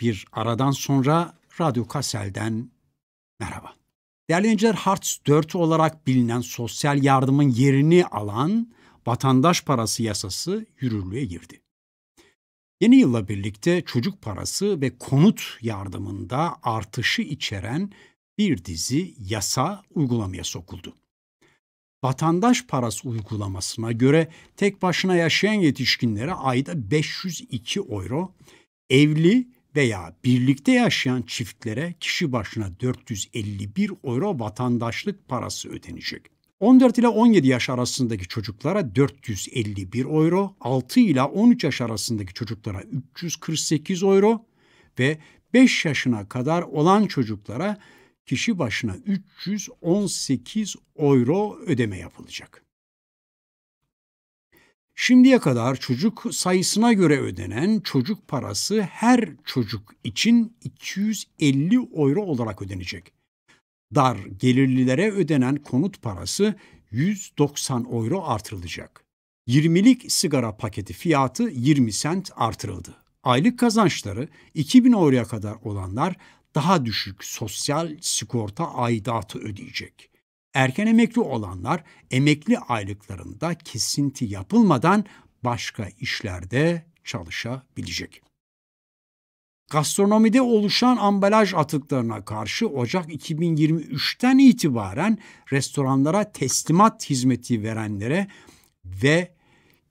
bir aradan sonra Radyo Kassel'den merhaba. Değerli dinleyiciler Hartz 4 olarak bilinen sosyal yardımın yerini alan vatandaş parası yasası yürürlüğe girdi. Yeni yılla birlikte çocuk parası ve konut yardımında artışı içeren bir dizi yasa uygulamaya sokuldu. Vatandaş parası uygulamasına göre tek başına yaşayan yetişkinlere ayda 502 euro, evli veya birlikte yaşayan çiftlere kişi başına 451 euro vatandaşlık parası ödenecek. 14 ile 17 yaş arasındaki çocuklara 451 euro, 6 ile 13 yaş arasındaki çocuklara 348 euro ve 5 yaşına kadar olan çocuklara kişi başına 318 euro ödeme yapılacak. Şimdiye kadar çocuk sayısına göre ödenen çocuk parası her çocuk için 250 euro olarak ödenecek. Dar gelirlilere ödenen konut parası 190 euro artırılacak. 20'lik sigara paketi fiyatı 20 sent artırıldı. Aylık kazançları 2000 euroya kadar olanlar daha düşük sosyal sigorta aidatı ödeyecek. Erken emekli olanlar emekli aylıklarında kesinti yapılmadan başka işlerde çalışabilecek. Gastronomide oluşan ambalaj atıklarına karşı Ocak 2023'ten itibaren restoranlara teslimat hizmeti verenlere ve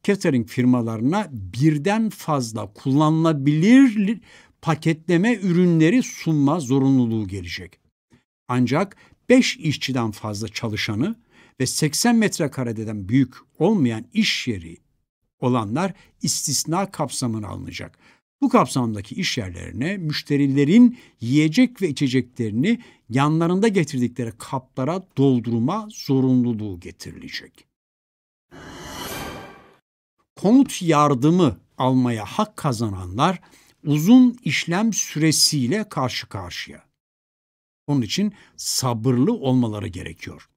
catering firmalarına birden fazla kullanılabilir paketleme ürünleri sunma zorunluluğu gelecek. Ancak 5 işçiden fazla çalışanı ve 80 metrekareden büyük olmayan iş yeri olanlar istisna kapsamına alınacak. Bu kapsamdaki iş yerlerine müşterilerin yiyecek ve içeceklerini yanlarında getirdikleri kaplara doldurma zorunluluğu getirilecek. Konut yardımı almaya hak kazananlar uzun işlem süresiyle karşı karşıya. Onun için sabırlı olmaları gerekiyor.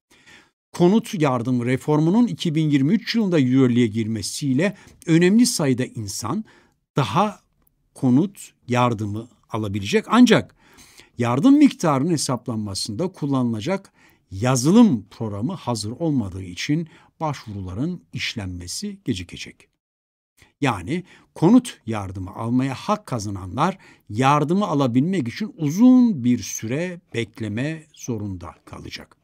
Konut yardım reformunun 2023 yılında yürürlüğe girmesiyle önemli sayıda insan daha konut yardımı alabilecek. Ancak yardım miktarının hesaplanmasında kullanılacak yazılım programı hazır olmadığı için başvuruların işlenmesi gecikecek. Yani konut yardımı almaya hak kazananlar yardımı alabilmek için uzun bir süre bekleme zorunda kalacak.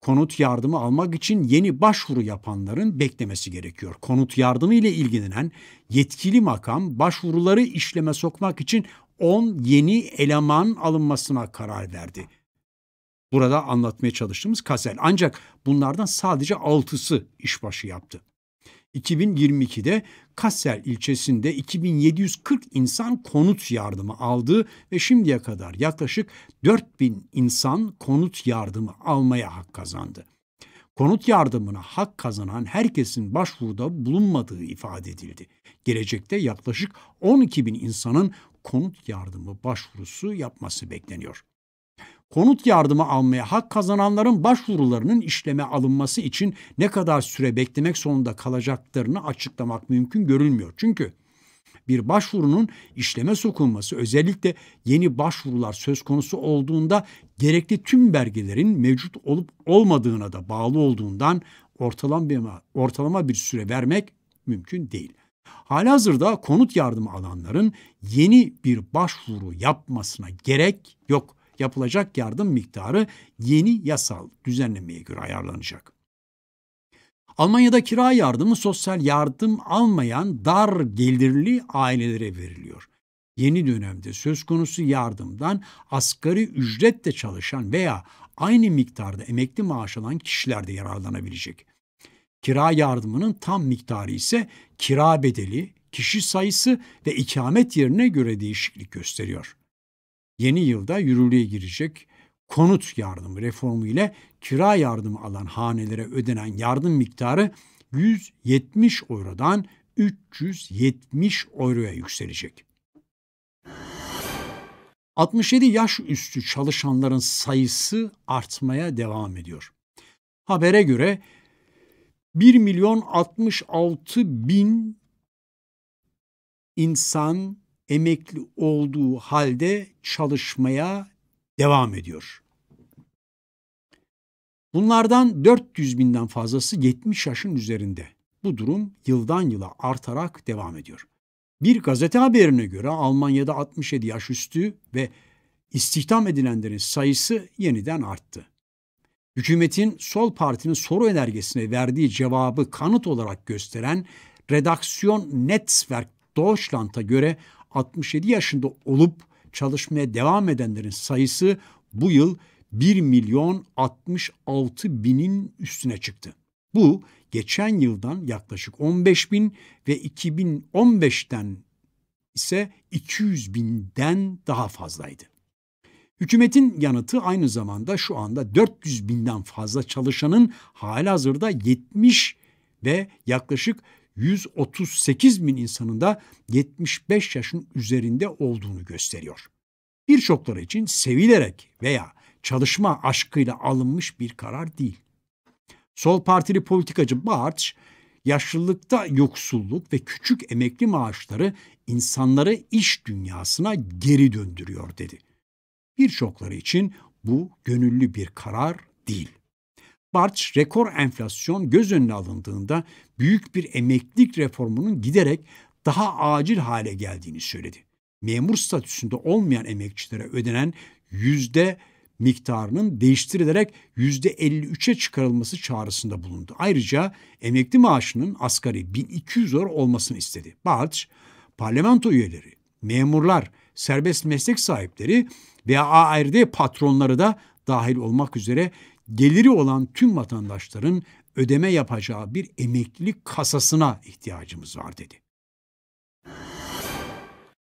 Konut yardımı almak için yeni başvuru yapanların beklemesi gerekiyor. Konut yardımı ile ilgilenen yetkili makam başvuruları işleme sokmak için 10 yeni eleman alınmasına karar verdi. Burada anlatmaya çalıştığımız Kasel. Ancak bunlardan sadece 6'sı işbaşı yaptı. 2022'de Kassel ilçesinde 2740 insan konut yardımı aldı ve şimdiye kadar yaklaşık 4000 insan konut yardımı almaya hak kazandı. Konut yardımına hak kazanan herkesin başvuruda bulunmadığı ifade edildi. Gelecekte yaklaşık 12 bin insanın konut yardımı başvurusu yapması bekleniyor konut yardımı almaya hak kazananların başvurularının işleme alınması için ne kadar süre beklemek zorunda kalacaklarını açıklamak mümkün görülmüyor. Çünkü bir başvurunun işleme sokulması özellikle yeni başvurular söz konusu olduğunda gerekli tüm belgelerin mevcut olup olmadığına da bağlı olduğundan ortalama, ortalama bir süre vermek mümkün değil. Halihazırda konut yardımı alanların yeni bir başvuru yapmasına gerek yok yapılacak yardım miktarı yeni yasal düzenlemeye göre ayarlanacak. Almanya'da kira yardımı sosyal yardım almayan dar gelirli ailelere veriliyor. Yeni dönemde söz konusu yardımdan asgari ücretle çalışan veya aynı miktarda emekli maaş alan kişiler de yararlanabilecek. Kira yardımının tam miktarı ise kira bedeli, kişi sayısı ve ikamet yerine göre değişiklik gösteriyor yeni yılda yürürlüğe girecek konut yardımı reformu ile kira yardımı alan hanelere ödenen yardım miktarı 170 eurodan 370 euroya yükselecek. 67 yaş üstü çalışanların sayısı artmaya devam ediyor. Habere göre 1 milyon 66 bin insan emekli olduğu halde çalışmaya devam ediyor. Bunlardan 400 binden fazlası 70 yaşın üzerinde. Bu durum yıldan yıla artarak devam ediyor. Bir gazete haberine göre Almanya'da 67 yaş üstü ve istihdam edilenlerin sayısı yeniden arttı. Hükümetin sol partinin soru önergesine verdiği cevabı kanıt olarak gösteren redaksiyon Netzwerk Deutschland'a göre 67 yaşında olup çalışmaya devam edenlerin sayısı bu yıl 1 milyon 66 binin üstüne çıktı. Bu geçen yıldan yaklaşık 15 bin ve 2015'ten ise 200 binden daha fazlaydı. Hükümetin yanıtı aynı zamanda şu anda 400 binden fazla çalışanın halihazırda 70 ve yaklaşık 138 bin insanın da 75 yaşın üzerinde olduğunu gösteriyor. Birçokları için sevilerek veya çalışma aşkıyla alınmış bir karar değil. Sol partili politikacı Bartsch, yaşlılıkta yoksulluk ve küçük emekli maaşları insanları iş dünyasına geri döndürüyor dedi. Birçokları için bu gönüllü bir karar değil. Bartsch rekor enflasyon göz önüne alındığında büyük bir emeklilik reformunun giderek daha acil hale geldiğini söyledi. Memur statüsünde olmayan emekçilere ödenen yüzde miktarının değiştirilerek yüzde %53'e çıkarılması çağrısında bulundu. Ayrıca emekli maaşının asgari 1200 dolar olmasını istedi. Bartsch, parlamento üyeleri, memurlar, serbest meslek sahipleri veya ARD patronları da dahil olmak üzere geliri olan tüm vatandaşların ödeme yapacağı bir emeklilik kasasına ihtiyacımız var dedi.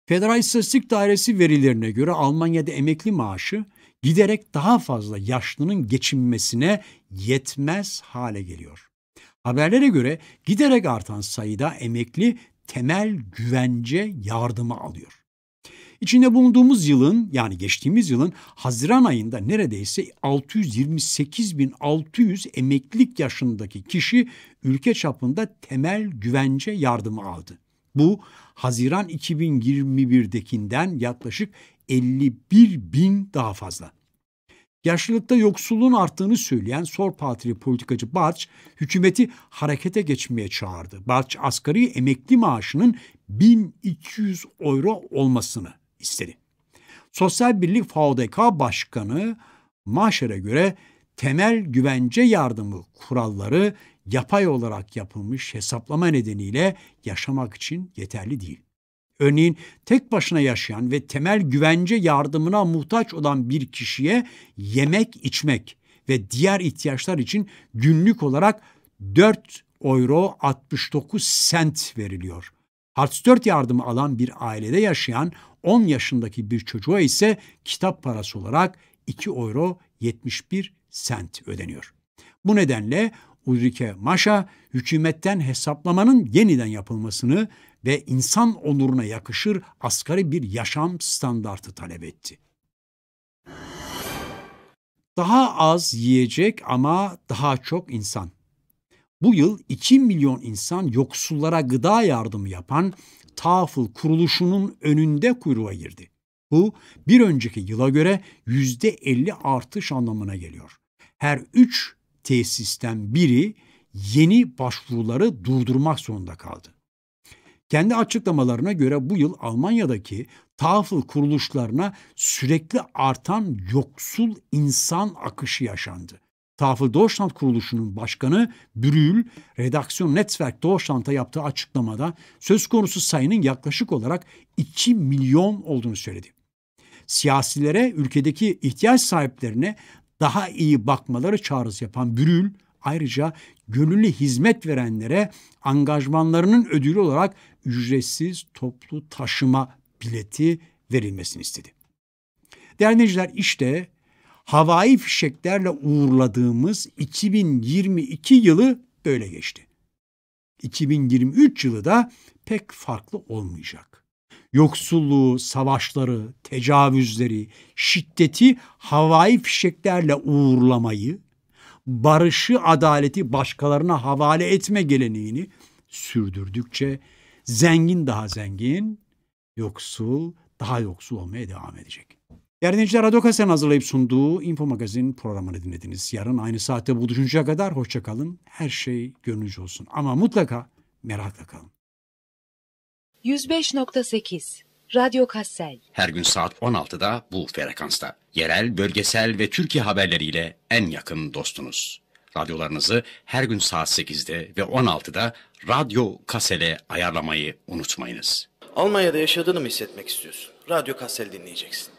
Federal İstatistik Dairesi verilerine göre Almanya'da emekli maaşı giderek daha fazla yaşlının geçinmesine yetmez hale geliyor. Haberlere göre giderek artan sayıda emekli temel güvence yardımı alıyor. İçinde bulunduğumuz yılın yani geçtiğimiz yılın Haziran ayında neredeyse 628.600 emeklilik yaşındaki kişi ülke çapında temel güvence yardımı aldı. Bu Haziran 2021'dekinden yaklaşık 51 bin daha fazla. Yaşlılıkta yoksulluğun arttığını söyleyen Sor Partili politikacı Barç, hükümeti harekete geçmeye çağırdı. Barç asgari emekli maaşının 1200 euro olmasını istedi. Sosyal Birlik FAODK Başkanı Maşer'e göre temel güvence yardımı kuralları yapay olarak yapılmış hesaplama nedeniyle yaşamak için yeterli değil. Örneğin tek başına yaşayan ve temel güvence yardımına muhtaç olan bir kişiye yemek içmek ve diğer ihtiyaçlar için günlük olarak 4 euro 69 sent veriliyor. Hartz 4 yardımı alan bir ailede yaşayan 10 yaşındaki bir çocuğa ise kitap parası olarak 2 euro 71 sent ödeniyor. Bu nedenle Ulrike Maşa hükümetten hesaplamanın yeniden yapılmasını ve insan onuruna yakışır asgari bir yaşam standartı talep etti. Daha az yiyecek ama daha çok insan. Bu yıl 2 milyon insan yoksullara gıda yardımı yapan Tafıl kuruluşunun önünde kuyruğa girdi. Bu bir önceki yıla göre yüzde %50 artış anlamına geliyor. Her üç tesisten biri yeni başvuruları durdurmak zorunda kaldı. Kendi açıklamalarına göre bu yıl Almanya'daki tafıl kuruluşlarına sürekli artan yoksul insan akışı yaşandı. Tafel Deutschland kuruluşunun başkanı Brühl, redaksiyon Netzwerk Deutschland'a yaptığı açıklamada söz konusu sayının yaklaşık olarak 2 milyon olduğunu söyledi. Siyasilere ülkedeki ihtiyaç sahiplerine daha iyi bakmaları çağrısı yapan Brühl, ayrıca gönüllü hizmet verenlere angajmanlarının ödülü olarak ücretsiz toplu taşıma bileti verilmesini istedi. Değerli işte havai fişeklerle uğurladığımız 2022 yılı böyle geçti. 2023 yılı da pek farklı olmayacak. Yoksulluğu, savaşları, tecavüzleri, şiddeti havai fişeklerle uğurlamayı, barışı, adaleti başkalarına havale etme geleneğini sürdürdükçe zengin daha zengin, yoksul daha yoksul olmaya devam edecek. Değerli dinleyiciler, Radyo Gazete'nin hazırlayıp sunduğu Info Magazin programını dinlediniz. Yarın aynı saatte buluşuncaya kadar hoşçakalın. Her şey gönlünüzce olsun. Ama mutlaka merakla kalın. 105.8 Radyo Kassel. Her gün saat 16'da bu frekansta. Yerel, bölgesel ve Türkiye haberleriyle en yakın dostunuz. Radyolarınızı her gün saat 8'de ve 16'da Radyo Kassel'e ayarlamayı unutmayınız. Almanya'da yaşadığını mı hissetmek istiyorsun? Radyo Kassel dinleyeceksin.